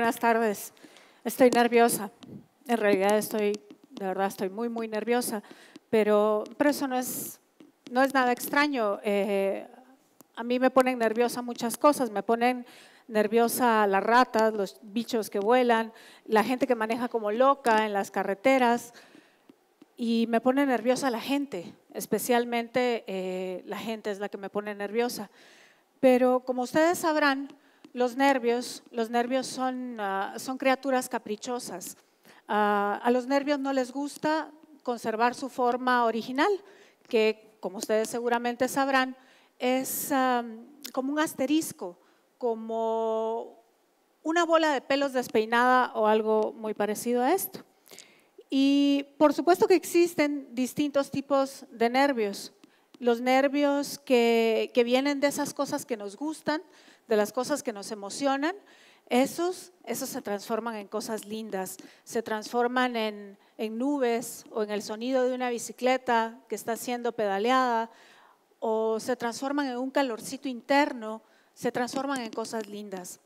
buenas tardes. Estoy nerviosa. En realidad estoy, de verdad, estoy muy, muy nerviosa. Pero, pero eso no es, no es nada extraño. Eh, a mí me ponen nerviosa muchas cosas. Me ponen nerviosa las ratas, los bichos que vuelan, la gente que maneja como loca en las carreteras. Y me pone nerviosa la gente, especialmente eh, la gente es la que me pone nerviosa. Pero como ustedes sabrán, los nervios, los nervios son, ah, criaturas caprichosas. Ah, a los nervios no les gusta conservar su forma original, que como ustedes seguramente sabrán, es como un asterisco, como una bola de pelos despeinada o algo muy parecido a esto. Y por supuesto que existen distintos tipos de nervios. Los nervios que vienen de esas cosas que nos gustan, de las cosas que nos emocionan, esos, esos se transforman en cosas lindas, se transforman en, nubes o en el sonido de una bicicleta que está siendo pedaleada o se transforman en un calorcito interno, se transforman en cosas lindas.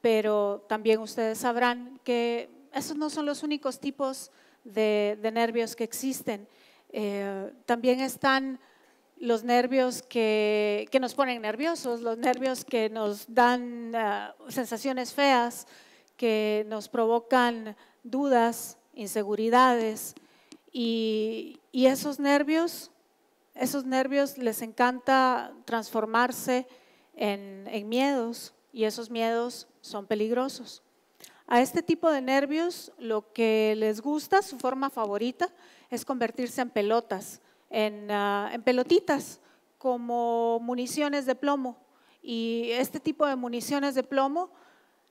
Pero también ustedes sabrán que esos no son los únicos tipos de, nervios que existen. Eh, también están los nervios que, nos ponen nerviosos, los nervios que nos dan ah, sensaciones feas, que nos provocan dudas, inseguridades. Y, y, esos nervios, esos nervios les encanta transformarse en miedos y esos miedos son peligrosos. A este tipo de nervios lo que les gusta, su forma favorita, es convertirse en pelotas Ah, en, pelotitas como municiones de plomo. Y este tipo de municiones de plomo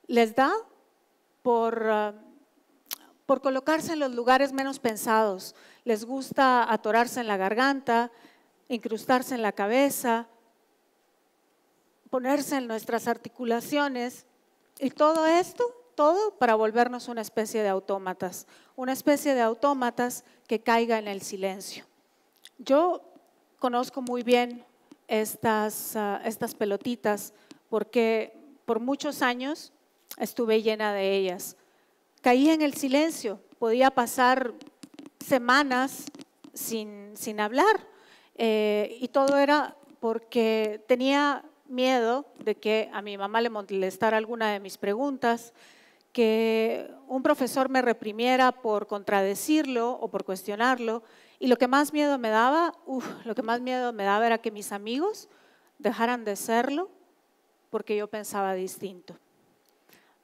les da por, ah, por colocarse en los lugares menos pensados. Les gusta atorarse en la garganta, incrustarse en la cabeza, ponerse en nuestras articulaciones. Y todo esto, todo para volvernos una especie de autómatas, una especie de autómatas que caiga en el silencio. Yo conozco muy bien ah, estas, pelotitas porque por muchos años estuve llena de ellas. Caí en el silencio, podía pasar semanas sin, hablar eh, y todo era porque tenía miedo de que a mi mamá le molestara alguna de mis preguntas, que un profesor me reprimiera por contradecirlo o por cuestionarlo y lo que más miedo me daba, lo que más miedo me daba era que mis amigos dejaran de serlo porque yo pensaba distinto.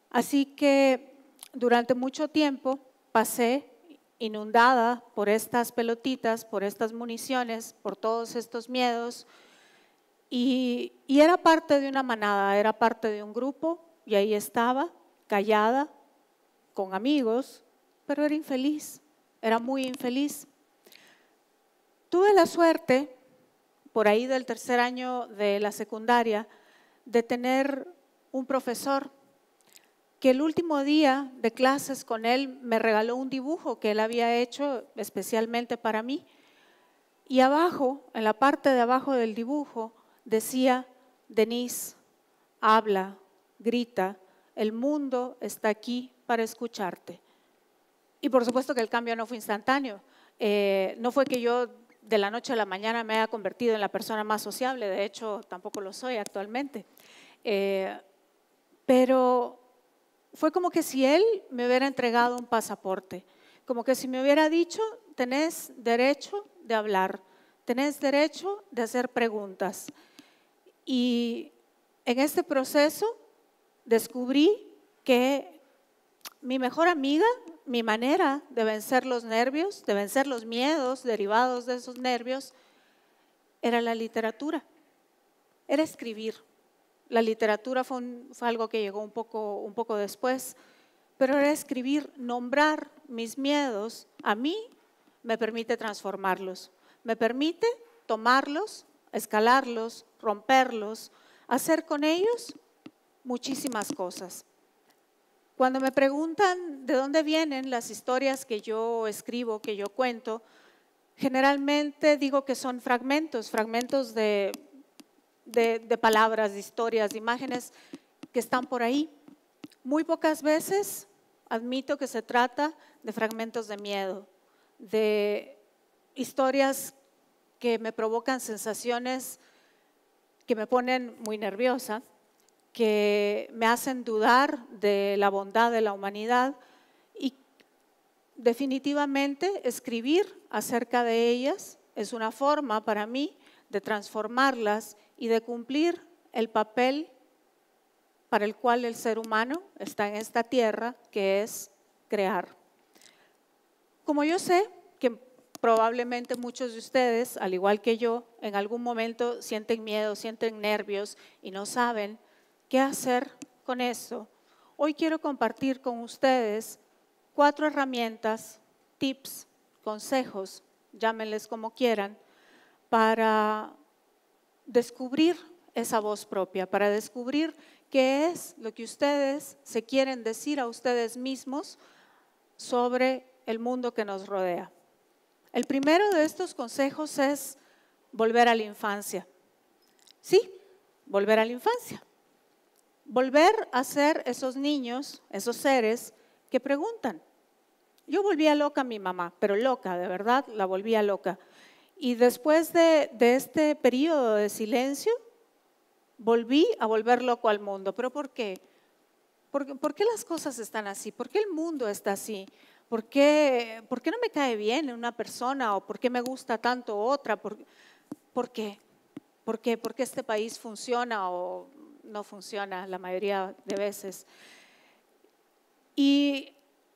Así que durante mucho tiempo pasé inundada por estas pelotitas, por estas municiones, por todos estos miedos, y, era parte de una manada, era parte de un grupo, y ahí estaba, callada, con amigos, pero era infeliz, era muy infeliz. Tuve la suerte, por ahí del tercer año de la secundaria, de tener un profesor que el último día de clases con él me regaló un dibujo que él había hecho especialmente para mí. Y abajo, en la parte de abajo del dibujo, decía, Denise, habla, grita, el mundo está aquí para escucharte. Y por supuesto que el cambio no fue instantáneo. Eh, no fue que yo de la noche a la mañana me ha convertido en la persona más sociable, de hecho tampoco lo soy actualmente. Eh, pero fue como que si él me hubiera entregado un pasaporte, como que si me hubiera dicho, tenés derecho de hablar, tenés derecho de hacer preguntas. Y en este proceso descubrí que mi mejor amiga, mi manera de vencer los nervios, de vencer los miedos derivados de esos nervios, era la literatura, era escribir. La literatura fue, algo que llegó un poco, un poco después, pero era escribir, nombrar mis miedos a mí me permite transformarlos, me permite tomarlos, escalarlos, romperlos, hacer con ellos muchísimas cosas. Cuando me preguntan de dónde vienen las historias que yo escribo, que yo cuento, generalmente digo que son fragmentos, fragmentos de, palabras, de historias, de imágenes que están por ahí. Muy pocas veces admito que se trata de fragmentos de miedo, de historias que me provocan sensaciones que me ponen muy nerviosa, que me hacen dudar de la bondad de la humanidad y definitivamente escribir acerca de ellas es una forma para mí de transformarlas y de cumplir el papel para el cual el ser humano está en esta tierra, que es crear. Como yo sé que probablemente muchos de ustedes, al igual que yo, en algún momento sienten miedo, sienten nervios y no saben qué hacer con eso. Hoy quiero compartir con ustedes cuatro herramientas, tips, consejos, llámenles como quieran, para descubrir esa voz propia, para descubrir qué es lo que ustedes se quieren decir a ustedes mismos sobre el mundo que nos rodea. El primero de estos consejos es volver a la infancia. Sí, volver a la infancia volver a ser esos niños, esos seres que preguntan. Yo volvía loca a mi mamá, pero loca, de verdad, la volvía loca. Y después de, este periodo de silencio, volví a volver loco al mundo. ¿Pero por qué? ¿Por, qué las cosas están así? ¿Por qué el mundo está así? ¿Por qué, por no me cae bien una persona o por qué me gusta tanto otra? ¿Por, por qué? ¿Por qué? ¿Por qué este país funciona o no funciona la mayoría de veces. Y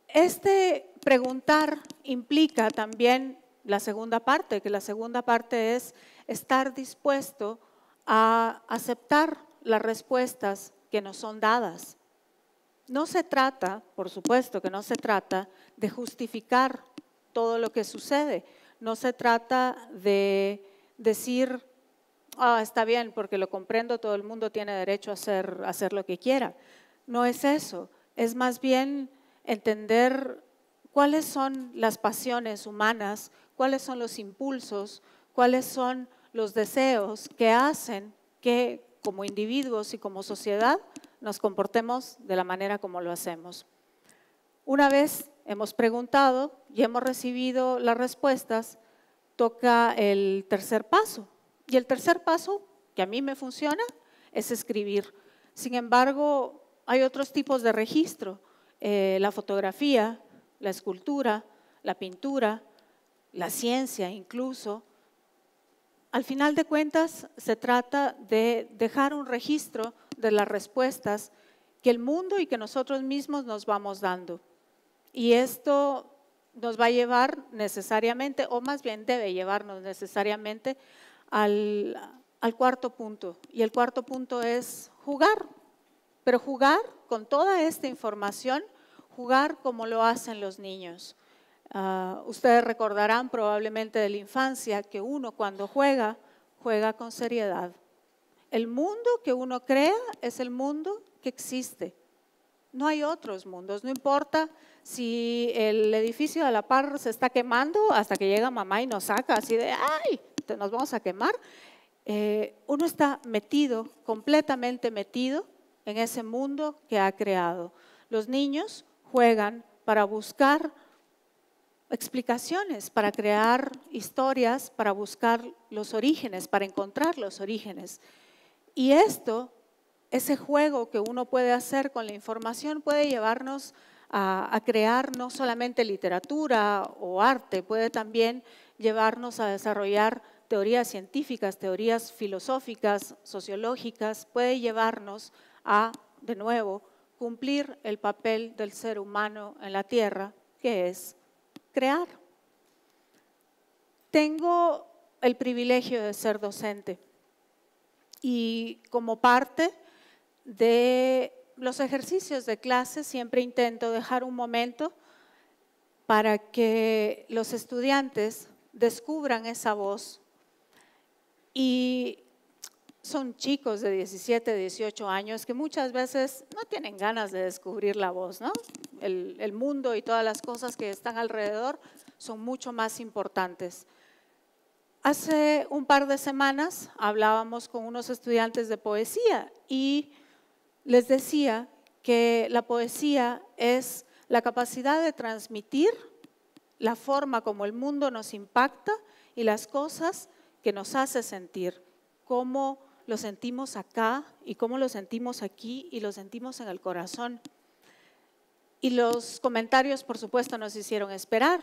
este preguntar implica también la segunda parte, que la segunda parte es estar dispuesto a aceptar las respuestas que nos son dadas. No se trata, por supuesto que no se trata de justificar todo lo que sucede, no se trata de decir ah, está bien, porque lo comprendo, todo el mundo tiene derecho a hacer, hacer lo que quiera. No es eso, es más bien entender cuáles son las pasiones humanas, cuáles son los impulsos, cuáles son los deseos que hacen que como individuos y como sociedad nos comportemos de la manera como lo hacemos. Una vez hemos preguntado y hemos recibido las respuestas, toca el tercer paso, y el tercer paso, que a mí me funciona, es escribir. Sin embargo, hay otros tipos de registro, eh, la fotografía, la escultura, la pintura, la ciencia incluso. Al final de cuentas, se trata de dejar un registro de las respuestas que el mundo y que nosotros mismos nos vamos dando. Y esto nos va a llevar necesariamente, o más bien debe llevarnos necesariamente, al, cuarto punto. Y el cuarto punto es jugar, pero jugar con toda esta información, jugar como lo hacen los niños. Ah, ustedes recordarán probablemente de la infancia que uno cuando juega, juega con seriedad. El mundo que uno crea es el mundo que existe. No hay otros mundos, no importa si el edificio de la par se está quemando hasta que llega mamá y nos saca así de, ay, nos vamos a quemar, eh, uno está metido, completamente metido en ese mundo que ha creado. Los niños juegan para buscar explicaciones, para crear historias, para buscar los orígenes, para encontrar los orígenes. Y esto, ese juego que uno puede hacer con la información puede llevarnos a crear no solamente literatura o arte, puede también llevarnos a desarrollar teorías científicas, teorías filosóficas, sociológicas, puede llevarnos a, de nuevo, cumplir el papel del ser humano en la Tierra, que es crear. Tengo el privilegio de ser docente y como parte de los ejercicios de clase siempre intento dejar un momento para que los estudiantes descubran esa voz y son chicos de 17, 18 años que muchas veces no tienen ganas de descubrir la voz, ¿no? El, el mundo y todas las cosas que están alrededor son mucho más importantes. Hace un par de semanas hablábamos con unos estudiantes de poesía y les decía que la poesía es la capacidad de transmitir la forma como el mundo nos impacta y las cosas que nos hace sentir, cómo lo sentimos acá y cómo lo sentimos aquí y lo sentimos en el corazón. Y los comentarios, por supuesto, nos hicieron esperar.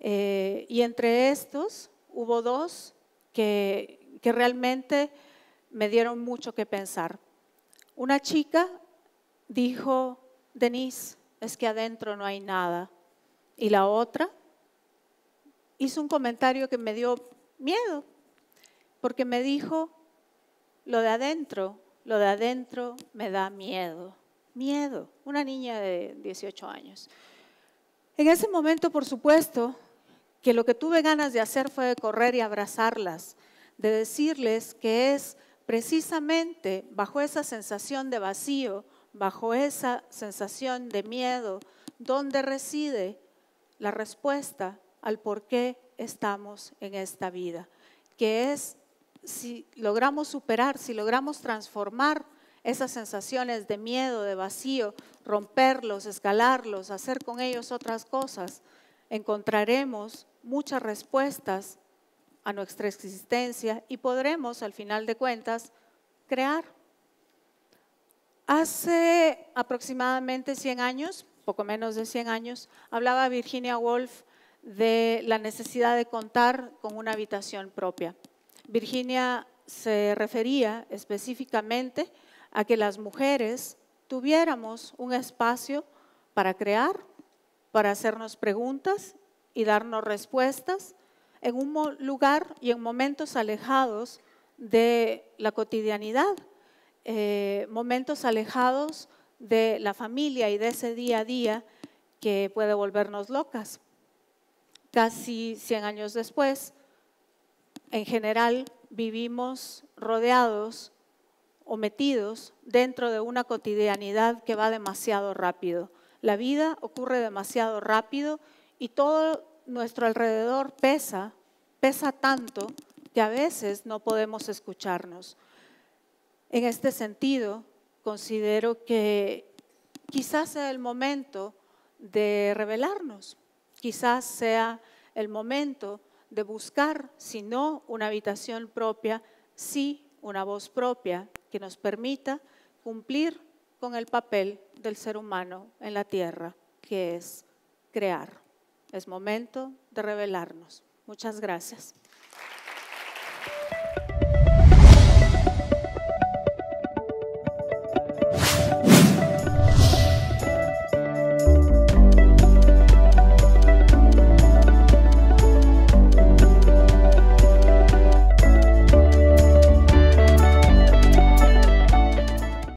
Eh, y entre estos hubo dos que, que realmente me dieron mucho que pensar. Una chica dijo, Denise, es que adentro no hay nada. Y la otra hizo un comentario que me dio miedo, porque me dijo, lo de adentro, lo de adentro me da miedo, miedo, una niña de 18 años. En ese momento, por supuesto, que lo que tuve ganas de hacer fue de correr y abrazarlas, de decirles que es precisamente bajo esa sensación de vacío, bajo esa sensación de miedo, donde reside la respuesta al por qué estamos en esta vida, que es si logramos superar, si logramos transformar esas sensaciones de miedo, de vacío, romperlos, escalarlos, hacer con ellos otras cosas, encontraremos muchas respuestas a nuestra existencia y podremos, al final de cuentas, crear. Hace aproximadamente 100 años, poco menos de 100 años, hablaba Virginia Woolf de la necesidad de contar con una habitación propia. Virginia se refería específicamente a que las mujeres tuviéramos un espacio para crear, para hacernos preguntas y darnos respuestas en un lugar y en momentos alejados de la cotidianidad, eh, momentos alejados de la familia y de ese día a día que puede volvernos locas. Casi 100 años después, en general vivimos rodeados o metidos dentro de una cotidianidad que va demasiado rápido. La vida ocurre demasiado rápido y todo nuestro alrededor pesa, pesa tanto que a veces no podemos escucharnos. En este sentido, considero que quizás sea el momento de revelarnos, quizás sea el momento de buscar, si no una habitación propia, sí una voz propia que nos permita cumplir con el papel del ser humano en la tierra, que es crear. Es momento de revelarnos. Muchas gracias.